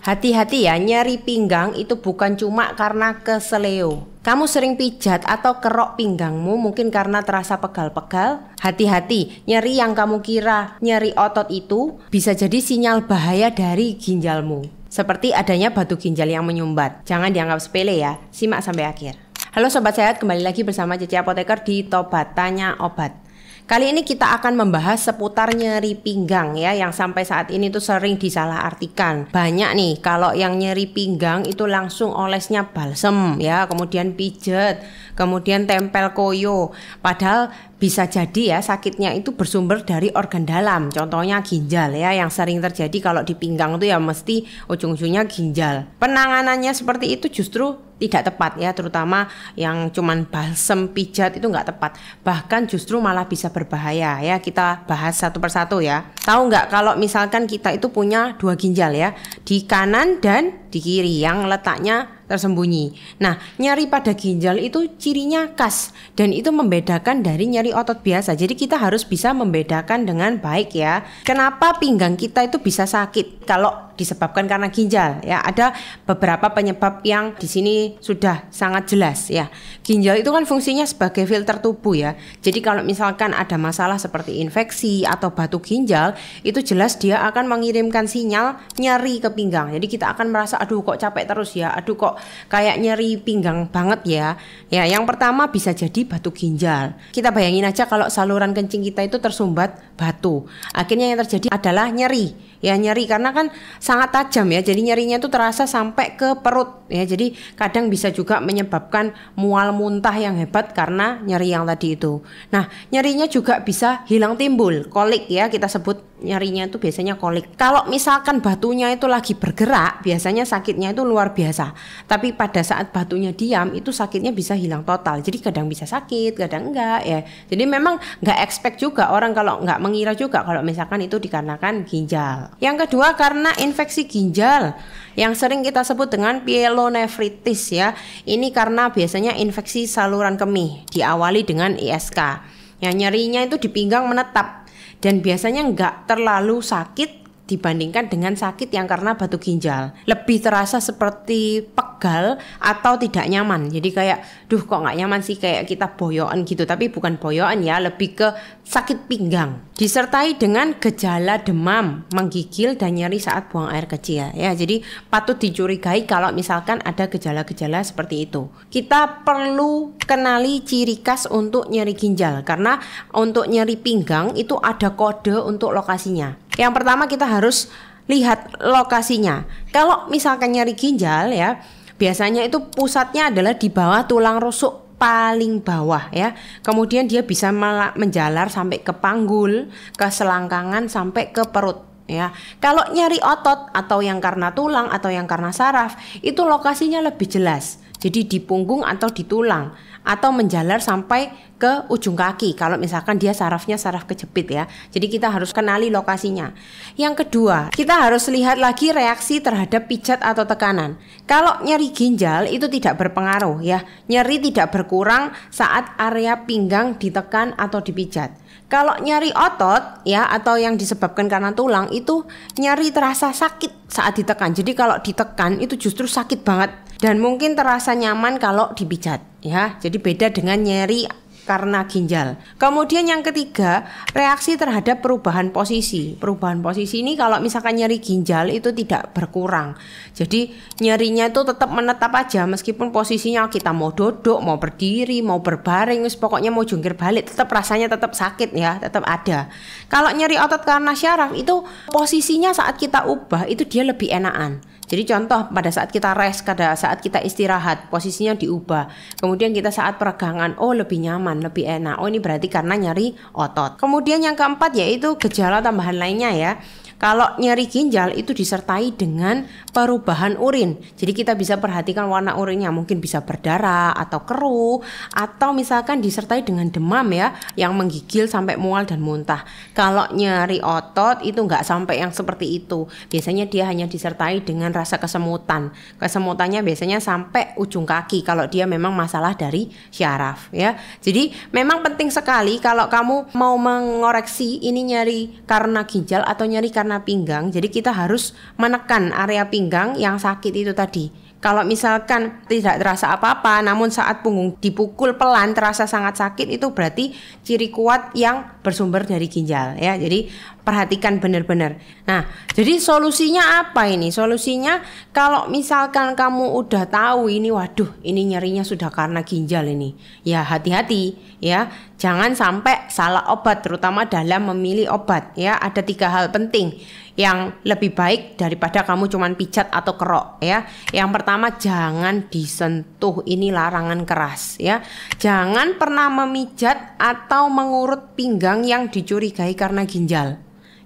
Hati-hati ya, nyeri pinggang itu bukan cuma karena keseleo. Kamu sering pijat atau kerok pinggangmu mungkin karena terasa pegal-pegal? Hati-hati, nyeri yang kamu kira nyeri otot itu bisa jadi sinyal bahaya dari ginjalmu. Seperti adanya batu ginjal yang menyumbat. Jangan dianggap sepele ya, simak sampai akhir. Halo Sobat Sehat, kembali lagi bersama Cici Apoteker di Tobat Tanya Obat. Kali ini kita akan membahas seputar nyeri pinggang ya yang sampai saat ini tuh sering disalahartikan. Banyak nih kalau yang nyeri pinggang itu langsung olesnya balsem ya, kemudian pijet, kemudian tempel koyo. Padahal bisa jadi ya sakitnya itu bersumber dari organ dalam. Contohnya ginjal ya yang sering terjadi kalau di pinggang tuh ya mesti ujung-ujungnya ginjal. Penanganannya seperti itu justru tidak tepat ya terutama yang cuman balsem pijat itu nggak tepat bahkan justru malah bisa berbahaya ya kita bahas satu persatu ya tahu nggak kalau misalkan kita itu punya dua ginjal ya di kanan dan di kiri yang letaknya tersembunyi. Nah, nyeri pada ginjal itu cirinya khas dan itu membedakan dari nyeri otot biasa. Jadi kita harus bisa membedakan dengan baik ya. Kenapa pinggang kita itu bisa sakit? Kalau disebabkan karena ginjal ya. Ada beberapa penyebab yang di sini sudah sangat jelas ya. Ginjal itu kan fungsinya sebagai filter tubuh ya. Jadi kalau misalkan ada masalah seperti infeksi atau batu ginjal, itu jelas dia akan mengirimkan sinyal nyeri ke pinggang. Jadi kita akan merasa aduh kok capek terus ya, aduh kok kayak nyeri pinggang banget ya. Ya, yang pertama bisa jadi batu ginjal. Kita bayangin aja kalau saluran kencing kita itu tersumbat batu. Akhirnya yang terjadi adalah nyeri. Ya, nyeri karena kan sangat tajam ya. Jadi nyerinya itu terasa sampai ke perut ya. Jadi kadang bisa juga menyebabkan mual muntah yang hebat karena nyeri yang tadi itu. Nah, nyerinya juga bisa hilang timbul, kolik ya kita sebut Nyarinya itu biasanya kolik. Kalau misalkan batunya itu lagi bergerak, biasanya sakitnya itu luar biasa. Tapi pada saat batunya diam, itu sakitnya bisa hilang total. Jadi kadang bisa sakit, kadang enggak ya. Jadi memang enggak expect juga orang kalau enggak mengira juga kalau misalkan itu dikarenakan ginjal. Yang kedua karena infeksi ginjal yang sering kita sebut dengan pielonefritis ya. Ini karena biasanya infeksi saluran kemih diawali dengan ISK. Yang nyerinya itu di pinggang menetap dan biasanya nggak terlalu sakit dibandingkan dengan sakit yang karena batu ginjal. Lebih terasa seperti pek pegal atau tidak nyaman. Jadi kayak, duh kok nggak nyaman sih kayak kita boyoan gitu. Tapi bukan boyoan ya, lebih ke sakit pinggang. Disertai dengan gejala demam, menggigil dan nyeri saat buang air kecil. Ya, jadi patut dicurigai kalau misalkan ada gejala-gejala seperti itu. Kita perlu kenali ciri khas untuk nyeri ginjal karena untuk nyeri pinggang itu ada kode untuk lokasinya. Yang pertama kita harus lihat lokasinya. Kalau misalkan nyeri ginjal ya, Biasanya itu pusatnya adalah di bawah tulang rusuk paling bawah ya. Kemudian dia bisa menjalar sampai ke panggul, ke selangkangan sampai ke perut ya. Kalau nyari otot atau yang karena tulang atau yang karena saraf itu lokasinya lebih jelas. Jadi di punggung atau di tulang atau menjalar sampai ke ujung kaki kalau misalkan dia sarafnya saraf kejepit ya. Jadi kita harus kenali lokasinya. Yang kedua, kita harus lihat lagi reaksi terhadap pijat atau tekanan. Kalau nyeri ginjal itu tidak berpengaruh ya. Nyeri tidak berkurang saat area pinggang ditekan atau dipijat. Kalau nyeri otot ya atau yang disebabkan karena tulang itu nyeri terasa sakit saat ditekan. Jadi kalau ditekan itu justru sakit banget dan mungkin terasa nyaman kalau dipijat ya. Jadi beda dengan nyeri karena ginjal. Kemudian yang ketiga, reaksi terhadap perubahan posisi. Perubahan posisi ini kalau misalkan nyeri ginjal itu tidak berkurang. Jadi nyerinya itu tetap menetap aja meskipun posisinya kita mau duduk, mau berdiri, mau berbaring, pokoknya mau jungkir balik tetap rasanya tetap sakit ya, tetap ada. Kalau nyeri otot karena syaraf itu posisinya saat kita ubah itu dia lebih enakan. Jadi contoh pada saat kita rest, pada saat kita istirahat, posisinya diubah. Kemudian kita saat peregangan, oh lebih nyaman, lebih enak. Oh ini berarti karena nyari otot. Kemudian yang keempat yaitu gejala tambahan lainnya ya. Kalau nyeri ginjal itu disertai dengan perubahan urin. Jadi kita bisa perhatikan warna urinnya mungkin bisa berdarah atau keruh atau misalkan disertai dengan demam ya yang menggigil sampai mual dan muntah. Kalau nyeri otot itu nggak sampai yang seperti itu. Biasanya dia hanya disertai dengan rasa kesemutan. Kesemutannya biasanya sampai ujung kaki kalau dia memang masalah dari syaraf ya. Jadi memang penting sekali kalau kamu mau mengoreksi ini nyeri karena ginjal atau nyeri karena karena pinggang, jadi kita harus menekan area pinggang yang sakit itu tadi. Kalau misalkan tidak terasa apa-apa, namun saat punggung dipukul pelan terasa sangat sakit, itu berarti ciri kuat yang bersumber dari ginjal ya. Jadi perhatikan benar-benar. Nah, jadi solusinya apa ini? Solusinya kalau misalkan kamu udah tahu ini waduh ini nyerinya sudah karena ginjal ini. Ya hati-hati ya. Jangan sampai salah obat terutama dalam memilih obat ya. Ada tiga hal penting yang lebih baik daripada kamu cuman pijat atau kerok ya. Yang pertama jangan disentuh ini larangan keras ya. Jangan pernah memijat atau mengurut pinggang yang dicurigai karena ginjal.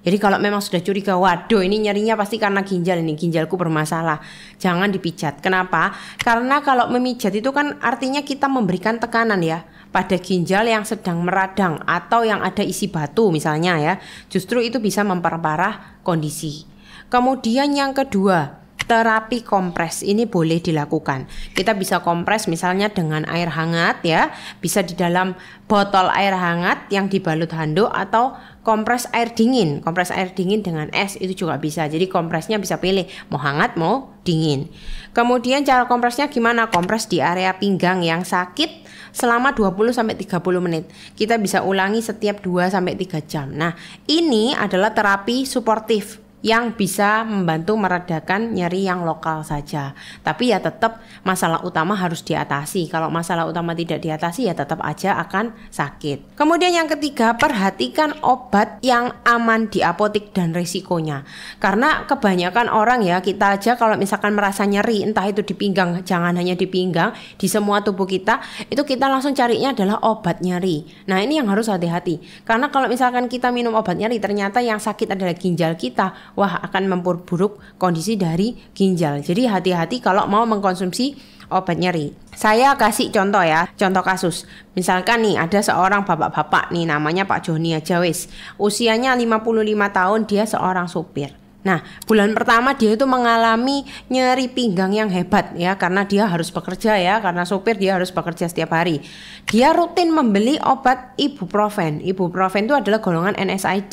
Jadi kalau memang sudah curiga, waduh ini nyerinya pasti karena ginjal ini, ginjalku bermasalah. Jangan dipijat. Kenapa? Karena kalau memijat itu kan artinya kita memberikan tekanan ya pada ginjal yang sedang meradang atau yang ada isi batu misalnya ya. Justru itu bisa memperparah kondisi. Kemudian yang kedua, terapi kompres ini boleh dilakukan. Kita bisa kompres misalnya dengan air hangat ya, bisa di dalam botol air hangat yang dibalut handuk atau kompres air dingin. Kompres air dingin dengan es itu juga bisa. Jadi kompresnya bisa pilih mau hangat mau dingin. Kemudian cara kompresnya gimana? Kompres di area pinggang yang sakit selama 20 30 menit. Kita bisa ulangi setiap 2 sampai 3 jam. Nah, ini adalah terapi suportif yang bisa membantu meredakan nyeri yang lokal saja. Tapi ya tetap masalah utama harus diatasi. Kalau masalah utama tidak diatasi ya tetap aja akan sakit. Kemudian yang ketiga, perhatikan obat yang aman di apotik dan resikonya. Karena kebanyakan orang ya kita aja kalau misalkan merasa nyeri entah itu di pinggang, jangan hanya di pinggang, di semua tubuh kita itu kita langsung carinya adalah obat nyeri. Nah, ini yang harus hati-hati. Karena kalau misalkan kita minum obat nyeri ternyata yang sakit adalah ginjal kita, wah akan memperburuk kondisi dari ginjal. Jadi hati-hati kalau mau mengkonsumsi obat nyeri. Saya kasih contoh ya, contoh kasus. Misalkan nih ada seorang bapak-bapak nih namanya Pak Joni aja wis. Usianya 55 tahun dia seorang supir. Nah, bulan pertama dia itu mengalami nyeri pinggang yang hebat ya karena dia harus bekerja ya, karena sopir dia harus bekerja setiap hari. Dia rutin membeli obat ibuprofen. Ibuprofen itu adalah golongan NSAID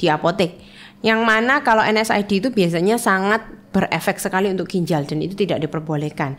di apotek. Yang mana kalau NSAID itu biasanya sangat berefek sekali untuk ginjal dan itu tidak diperbolehkan.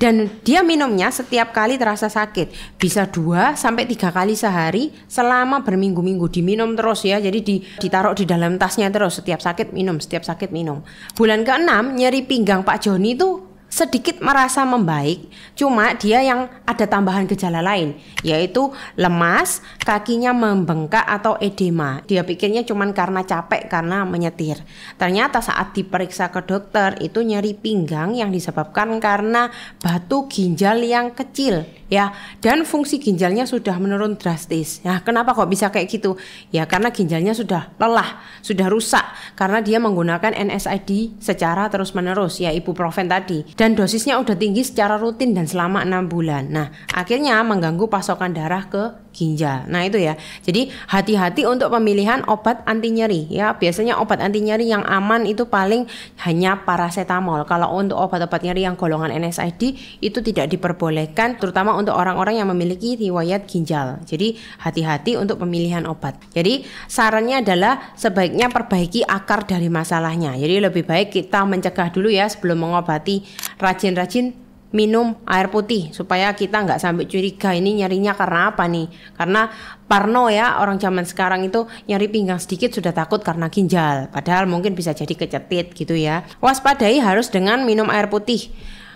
Dan dia minumnya setiap kali terasa sakit, bisa dua sampai tiga kali sehari selama berminggu-minggu diminum terus ya. Jadi di, ditaruh di dalam tasnya terus setiap sakit minum, setiap sakit minum. Bulan keenam nyeri pinggang Pak Joni itu sedikit merasa membaik, cuma dia yang ada tambahan gejala lain, yaitu lemas, kakinya membengkak atau edema. Dia pikirnya cuma karena capek karena menyetir. Ternyata saat diperiksa ke dokter itu nyeri pinggang yang disebabkan karena batu ginjal yang kecil ya dan fungsi ginjalnya sudah menurun drastis. Nah, kenapa kok bisa kayak gitu? Ya karena ginjalnya sudah lelah, sudah rusak karena dia menggunakan NSAID secara terus-menerus ya ibuprofen tadi dan dosisnya udah tinggi secara rutin dan selama enam bulan. Nah, akhirnya mengganggu pasokan darah ke ginjal. Nah, itu ya. Jadi hati-hati untuk pemilihan obat anti nyeri ya. Biasanya obat anti nyeri yang aman itu paling hanya paracetamol. Kalau untuk obat-obat nyeri yang golongan NSAID itu tidak diperbolehkan terutama untuk orang-orang yang memiliki riwayat ginjal. Jadi hati-hati untuk pemilihan obat. Jadi sarannya adalah sebaiknya perbaiki akar dari masalahnya. Jadi lebih baik kita mencegah dulu ya sebelum mengobati rajin-rajin minum air putih supaya kita nggak sampai curiga ini nyarinya karena apa nih karena parno ya orang zaman sekarang itu nyari pinggang sedikit sudah takut karena ginjal padahal mungkin bisa jadi kecetit gitu ya waspadai harus dengan minum air putih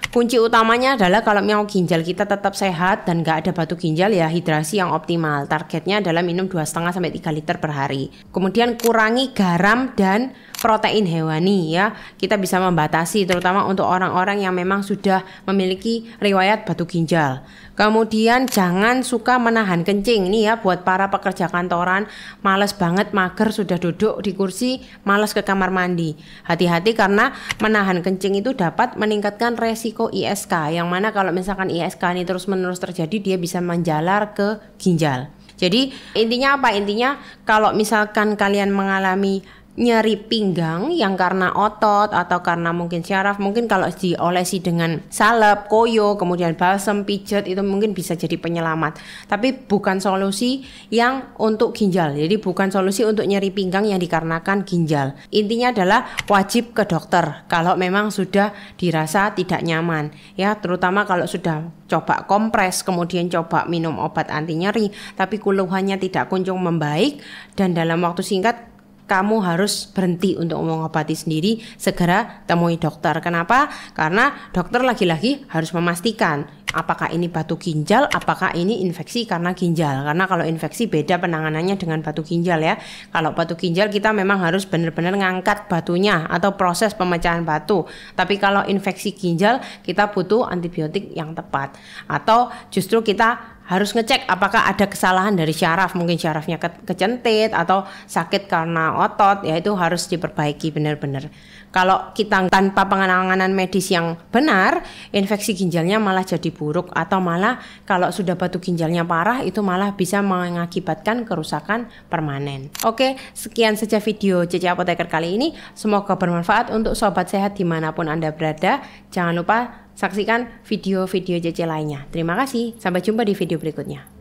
Kunci utamanya adalah kalau mau ginjal kita tetap sehat dan nggak ada batu ginjal ya hidrasi yang optimal. Targetnya adalah minum 2,5 sampai 3 liter per hari. Kemudian kurangi garam dan protein hewani ya kita bisa membatasi terutama untuk orang-orang yang memang sudah memiliki riwayat batu ginjal. Kemudian jangan suka menahan kencing nih ya buat para pekerja kantoran males banget mager sudah duduk di kursi males ke kamar mandi. Hati-hati karena menahan kencing itu dapat meningkatkan resiko ISK yang mana kalau misalkan ISK ini terus-menerus terjadi dia bisa menjalar ke ginjal. Jadi intinya apa? Intinya kalau misalkan kalian mengalami nyeri pinggang yang karena otot atau karena mungkin syaraf mungkin kalau diolesi dengan salep, koyo, kemudian balsam, pijat itu mungkin bisa jadi penyelamat. Tapi bukan solusi yang untuk ginjal. Jadi bukan solusi untuk nyeri pinggang yang dikarenakan ginjal. Intinya adalah wajib ke dokter kalau memang sudah dirasa tidak nyaman ya, terutama kalau sudah coba kompres kemudian coba minum obat anti nyeri tapi keluhannya tidak kunjung membaik dan dalam waktu singkat kamu harus berhenti untuk mengobati sendiri, segera temui dokter. Kenapa? Karena dokter lagi-lagi harus memastikan apakah ini batu ginjal, apakah ini infeksi karena ginjal. Karena kalau infeksi beda penanganannya dengan batu ginjal ya. Kalau batu ginjal kita memang harus benar-benar ngangkat batunya atau proses pemecahan batu. Tapi kalau infeksi ginjal kita butuh antibiotik yang tepat atau justru kita harus ngecek apakah ada kesalahan dari syaraf mungkin syarafnya ke kecentit atau sakit karena otot ya itu harus diperbaiki benar-benar kalau kita tanpa penanganan medis yang benar infeksi ginjalnya malah jadi buruk buruk atau malah kalau sudah batu ginjalnya parah itu malah bisa mengakibatkan kerusakan permanen. Oke, sekian saja video Cc Apoteker kali ini. Semoga bermanfaat untuk sobat sehat dimanapun Anda berada. Jangan lupa saksikan video-video Cc lainnya. Terima kasih, sampai jumpa di video berikutnya.